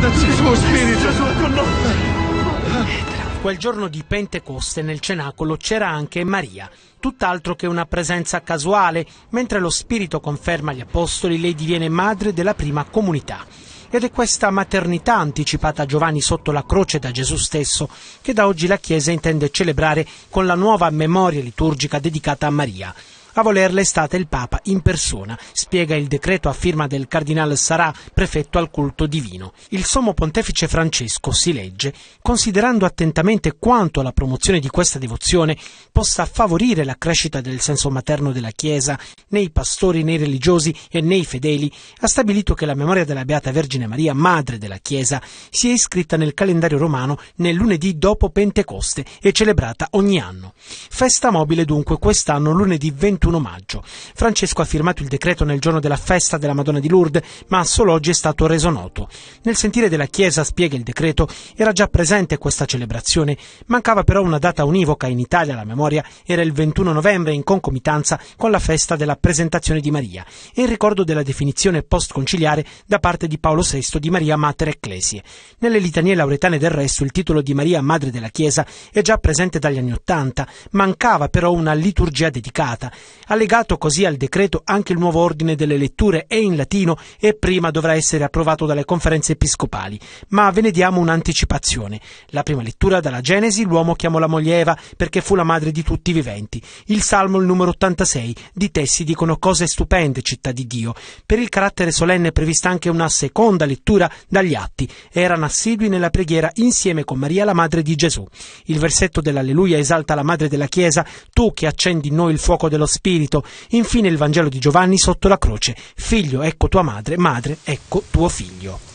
Guardaci il tuo spirito con noi. Quel giorno di Pentecoste nel cenacolo c'era anche Maria, tutt'altro che una presenza casuale, mentre lo Spirito conferma gli Apostoli, lei diviene madre della prima comunità ed è questa maternità anticipata a Giovanni sotto la croce da Gesù stesso che da oggi la Chiesa intende celebrare con la nuova memoria liturgica dedicata a Maria. A volerla è stata il Papa in persona, spiega il decreto a firma del Cardinale Sarà, prefetto al culto divino. Il Sommo Pontefice Francesco, si legge, considerando attentamente quanto la promozione di questa devozione possa favorire la crescita del senso materno della Chiesa nei pastori, nei religiosi e nei fedeli, ha stabilito che la memoria della Beata Vergine Maria, madre della Chiesa, sia iscritta nel calendario romano nel lunedì dopo Pentecoste e celebrata ogni anno. Festa mobile dunque quest'anno lunedì 21 21 maggio. Francesco ha firmato il decreto nel giorno della festa della Madonna di Lourdes, ma solo oggi è stato reso noto. Nel sentire della Chiesa, spiega il decreto, era già presente questa celebrazione, mancava però una data univoca in Italia, la memoria era il 21 novembre in concomitanza con la festa della presentazione di Maria e in ricordo della definizione postconciliare da parte di Paolo VI di Maria Mater Ecclesie. Nelle litanie lauretane del resto il titolo di Maria Madre della Chiesa è già presente dagli anni Ottanta, mancava però una liturgia dedicata. Allegato così al decreto anche il nuovo ordine delle letture è in latino e prima dovrà essere approvato dalle conferenze episcopali. Ma ve ne diamo un'anticipazione. La prima lettura dalla Genesi, l'uomo chiamò la moglie Eva perché fu la madre di tutti i viventi. Il Salmo, il numero 86, di te si dicono cose stupende, città di Dio. Per il carattere solenne è prevista anche una seconda lettura dagli atti. Erano assidui nella preghiera insieme con Maria, la madre di Gesù. Il versetto dell'Alleluia esalta la madre della Chiesa, tu che accendi in noi il fuoco dello Spirito spirito. Infine il Vangelo di Giovanni sotto la croce. Figlio, ecco tua madre, madre, ecco tuo figlio.